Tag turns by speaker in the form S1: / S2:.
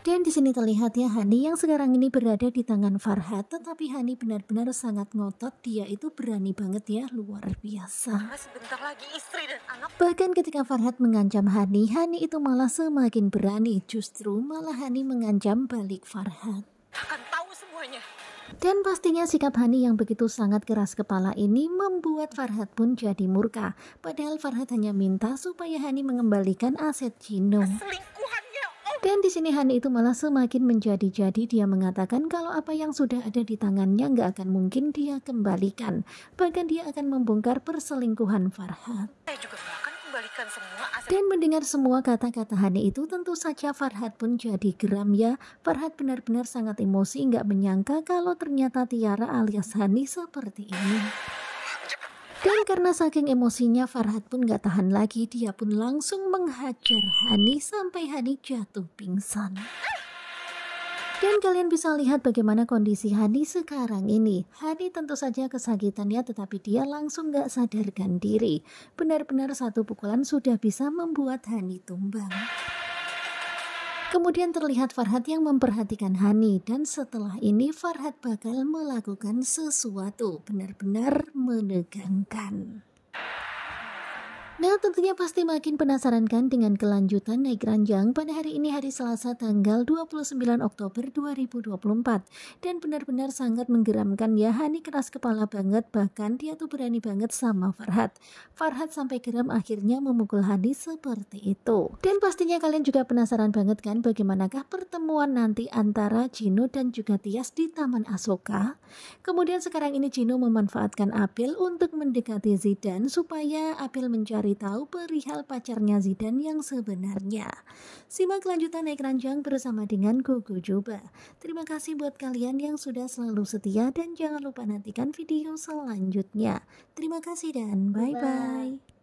S1: Dan di sini terlihat ya Hani yang sekarang ini berada di tangan Farhat, tetapi Hani benar-benar sangat ngotot, dia itu berani banget ya, luar biasa. Sebentar lagi istri dan anak. Bahkan ketika Farhat mengancam Hani, Hani itu malah semakin berani, justru malah Hani mengancam balik Farhat. Akan tahu semuanya. Dan pastinya sikap Hani yang begitu sangat keras kepala ini membuat Farhat pun jadi murka. Padahal Farhat hanya minta supaya Hani mengembalikan aset Gino. Selingkuh dan di sini Hani itu malah semakin menjadi-jadi dia mengatakan kalau apa yang sudah ada di tangannya nggak akan mungkin dia kembalikan. Bahkan dia akan membongkar perselingkuhan Farhat. Saya juga bahkan kembalikan semua aset. Dan mendengar semua kata-kata Hani itu tentu saja Farhat pun jadi geram ya. Farhat benar-benar sangat emosi nggak menyangka kalau ternyata Tiara alias Hani seperti ini. Dan karena saking emosinya Farhad pun gak tahan lagi dia pun langsung menghajar Hani sampai Hani jatuh pingsan. Dan kalian bisa lihat bagaimana kondisi Hani sekarang ini. Hani tentu saja kesakitannya tetapi dia langsung gak sadarkan diri. Benar-benar satu pukulan sudah bisa membuat Hani tumbang. Kemudian terlihat Farhat yang memperhatikan Hani dan setelah ini Farhat bakal melakukan sesuatu benar-benar menegangkan. Nah tentunya pasti makin penasaran kan dengan kelanjutan naik ranjang pada hari ini hari Selasa tanggal 29 Oktober 2024. Dan benar-benar sangat menggeramkan ya Hani keras kepala banget bahkan dia tuh berani banget sama Farhad. Farhad sampai geram akhirnya memukul Hani seperti itu. Dan pastinya kalian juga penasaran banget kan bagaimanakah pertemuan nanti antara Jino dan juga Tias di Taman Asoka. Kemudian sekarang ini Jino memanfaatkan Abel untuk mendekati Zidane supaya Abel mencari mencari tahu perihal pacarnya Zidan yang sebenarnya. Simak lanjutan naik ranjang bersama dengan Gugu Juba. Terima kasih buat kalian yang sudah selalu setia dan jangan lupa nantikan video selanjutnya. Terima kasih dan bye-bye.